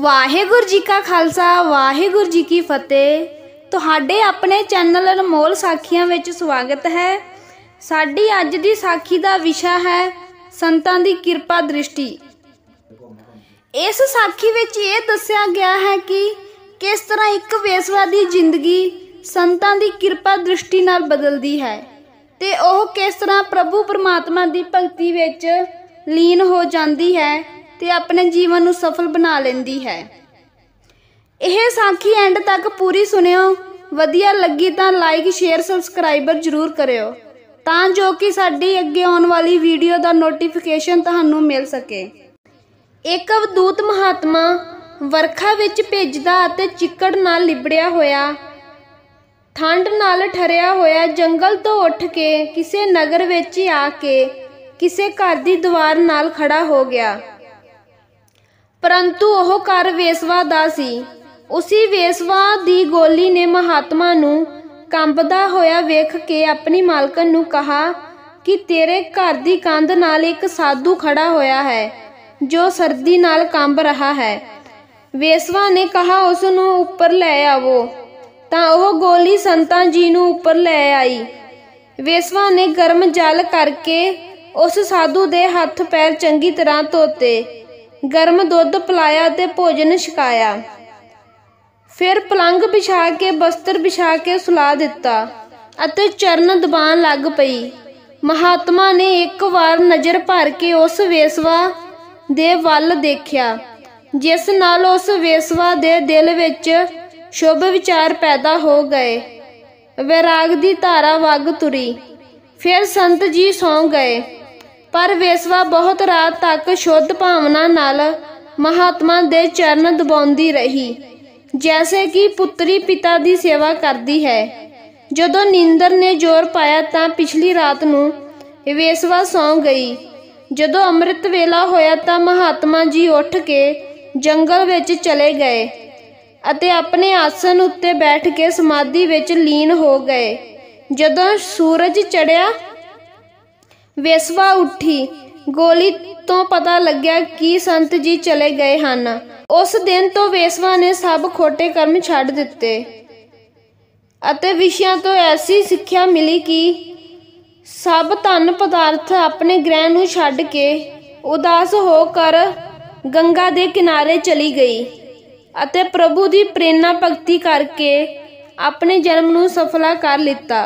ਵਾਹਿਗੁਰੂ ਜੀ ਕਾ ਖਾਲਸਾ ਵਾਹਿਗੁਰੂ ਜੀ ਕੀ ਫਤਿਹ ਤੁਹਾਡੇ ਆਪਣੇ ਚੈਨਲ ਅਨਮੋਲ ਸਾਖੀਆਂ ਵਿੱਚ ਸਵਾਗਤ ਹੈ ਸਾਡੀ ਅੱਜ ਦੀ ਸਾਖੀ ਦਾ ਵਿਸ਼ਾ ਹੈ ਸੰਤਾਂ ਦੀ ਕਿਰਪਾ ਦ੍ਰਿਸ਼ਟੀ ਇਸ ਸਾਖੀ ਵਿੱਚ ਇਹ ਦੱਸਿਆ ਗਿਆ ਹੈ ਕਿ ਕਿਸ ਤਰ੍ਹਾਂ ਇੱਕ ਵੇਸਵਾ ਦੀ ਜ਼ਿੰਦਗੀ ਸੰਤਾਂ ਦੀ ਕਿਰਪਾ ਦ੍ਰਿਸ਼ਟੀ ਨਾਲ ਬਦਲਦੀ ਹੈ ਤੇ ਉਹ ਕਿਸ ਤਰ੍ਹਾਂ ਪ੍ਰਭੂ ਪਰਮਾਤਮਾ ਦੀ ਭਗਤੀ ਵਿੱਚ ਲੀਨ ਹੋ ਜਾਂਦੀ ਹੈ ਤੇ ਆਪਣੇ ਜੀਵਨ ਨੂੰ ਸਫਲ ਬਣਾ ਲੈਂਦੀ ਹੈ ਇਹ ਸਾਖੀ ਐਂਡ ਤੱਕ ਪੂਰੀ ਸੁਣਿਓ ਵਧੀਆ ਲੱਗੀ ਤਾਂ ਲਾਈਕ ਸ਼ੇਅਰ ਸਬਸਕ੍ਰਾਈਬਰ ਜਰੂਰ ਕਰਿਓ ਤਾਂ ਜੋ ਕਿ ਸਾਡੀ ਅੱਗੇ ਆਉਣ ਵਾਲੀ ਵੀਡੀਓ ਦਾ ਨੋਟੀਫਿਕੇਸ਼ਨ ਤੁਹਾਨੂੰ ਮਿਲ ਸਕੇ ਇੱਕ ਅਵਦੂਤ ਮਹਾਤਮਾ ਵਰਖਾ ਵਿੱਚ ਭਿੱਜਦਾ ਅਤੇ ਚਿੱਕੜ ਨਾਲ ਲਿਬੜਿਆ ਹੋਇਆ ਠੰਡ ਨਾਲ ਠਰਿਆ ਹੋਇਆ ਜੰਗਲ ਤੋਂ ਉੱਠ ਕੇ ਕਿਸੇ ਨਗਰ ਵਿੱਚ ਆ ਕੇ ਕਿਸੇ ਘਰ ਦੀ ਦੀਵਾਰ ਨਾਲ ਖੜਾ ਹੋ ਗਿਆ ਪਰੰਤੂ ਉਹ ਘਰ ਵੇਸਵਾ ਦਾ ਸੀ ਉਸੇ ਵੇਸਵਾ ਦੀ ਗੋਲੀ ਨੇ ਮਹਾਤਮਾ ਨੂੰ ਕੰਬਦਾ ਹੋਇਆ ਵੇਖ ਕੇ ਆਪਣੀ ਮਾਲਕਨ ਨੂੰ ਕਹਾ ਕਿ ਤੇਰੇ ਘਰ ਦੀ ਕੰਧ ਨਾਲ ਇੱਕ ਸਾਧੂ ਖੜਾ ਹੋਇਆ ਹੈ ਜੋ ਸਰਦੀ ਨਾਲ ਕੰਬ ਰਿਹਾ ਹੈ ਵੇਸਵਾ ਨੇ ਕਹਾ ਉਸ ਨੂੰ ਉੱਪਰ ਲੈ ਆਵੋ ਤਾਂ ਉਹ ਗੋਲੀ ਸੰਤਾਂ ਜੀ ਨੂੰ ਉੱਪਰ ਲੈ ਆਈ ਵੇਸਵਾ ਨੇ ਗਰਮ ਜਲ ਕਰਕੇ ਉਸ ਸਾਧੂ ਦੇ ਹੱਥ ਪੈਰ ਚੰਗੀ ਤਰ੍ਹਾਂ ਧੋਤੇ ਗਰਮ ਦੁੱਧ ਪਲਾਇਆ ਤੇ ਭੋਜਨ ਛਕਾਇਆ ਫਿਰ ਪਲੰਗ ਵਿਛਾ ਕੇ ਬਸਤਰ ਵਿਛਾ ਕੇ ਸੁਲਾ ਦਿੱਤਾ ਅਤੇ ਚਰਨ ਦਬਾਨ ਲੱਗ ਪਈ ਮਹਾਤਮਾ ਨੇ ਇੱਕ ਵਾਰ ਨਜ਼ਰ ਭਰ ਕੇ ਉਸ ਵੇਸਵਾ ਦੇ ਵੱਲ ਦੇਖਿਆ ਜਿਸ ਨਾਲ ਉਸ ਵੇਸਵਾ ਦੇ ਦਿਲ ਵਿੱਚ ਸ਼ੁਭ ਵਿਚਾਰ ਪੈਦਾ ਹੋ ਗਏ ਵਿਰਾਗ ਦੀ ਧਾਰਾ ਵਗ ਤੁਰੀ ਫਿਰ ਸੰਤ ਜੀ ਸੌਂ ਗਏ ਪਰ ਵੇਸਵਾ ਬਹੁਤ ਰਾਤ ਤੱਕ ਸ਼ੁੱਧ ਭਾਵਨਾ ਨਾਲ ਮਹਾਤਮਾ ਦੇ ਚਰਨ ਦਬਾਉਂਦੀ ਰਹੀ ਜੈਸੇ ਕਿ ਪੁੱਤਰੀ ਪਿਤਾ ਦੀ ਸੇਵਾ ਕਰਦੀ ਹੈ ਜਦੋਂ ਨੀਂਦਰ ਨੇ ਜ਼ੋਰ ਪਾਇਆ ਤਾਂ ਪਿਛਲੀ ਰਾਤ ਨੂੰ ਵੇਸਵਾ ਸੌਂ ਗਈ ਜਦੋਂ ਅੰਮ੍ਰਿਤ ਵੇਲਾ ਹੋਇਆ ਤਾਂ ਮਹਾਤਮਾ ਜੀ ਉੱਠ ਕੇ ਜੰਗਲ ਵਿੱਚ ਚਲੇ ਗਏ ਅਤੇ ਆਪਣੇ ਆਸਨ ਉੱਤੇ ਬੈਠ ਕੇ ਸਮਾਧੀ ਵਿੱਚ ਲੀਨ ਹੋ ਗਏ ਜਦੋਂ ਸੂਰਜ ਚੜਿਆ ਵੇਸਵਾ ਉੱਠੀ ਗੋਲੀ ਤੋਂ ਪਤਾ ਲੱਗਿਆ ਕਿ ਸੰਤ ਜੀ ਚਲੇ ਗਏ ਹਨ ਉਸ ਦਿਨ ਤੋਂ ਵੇਸਵਾ ਨੇ ਸਭ ਖੋਟੇ ਕਰਮ ਛੱਡ ਦਿੱਤੇ ਅਤੇ ਵਿਸ਼ਿਆਂ ਤੋਂ ਐਸੀ ਸਿੱਖਿਆ ਮਿਲੀ ਕਿ ਸਭ ਧਨ ਪਦਾਰਥ ਆਪਣੇ ਗ੍ਰਹਿ ਨੂੰ ਛੱਡ ਕੇ ਉਦਾਸ ਹੋ ਕਰ ਗੰਗਾ ਦੇ ਕਿਨਾਰੇ ਚਲੀ ਗਈ ਅਤੇ ਪ੍ਰਭੂ ਦੀ ਪ੍ਰੇਰਣਾ ਭਗਤੀ ਕਰਕੇ ਆਪਣੇ ਜਨਮ ਨੂੰ ਸਫਲਾ ਕਰ ਲਿੱਤਾ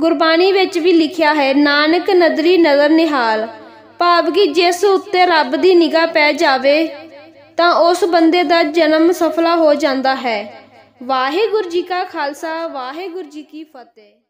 ਗੁਰਬਾਣੀ ਵਿੱਚ ਵੀ ਲਿਖਿਆ ਹੈ ਨਾਨਕ ਨਦਰੀ ਨਗਰ ਨਿਹਾਲ ਭਾਵ ਕਿ ਜਿਸ ਉੱਤੇ ਰੱਬ ਦੀ ਨਿਗਾਹ ਪੈ ਜਾਵੇ ਤਾਂ ਉਸ ਬੰਦੇ ਦਾ ਜਨਮ ਸਫਲਾ ਹੋ ਜਾਂਦਾ ਹੈ ਵਾਹਿਗੁਰੂ ਜੀ ਕਾ ਖਾਲਸਾ ਵਾਹਿਗੁਰੂ ਜੀ ਕੀ ਫਤਿਹ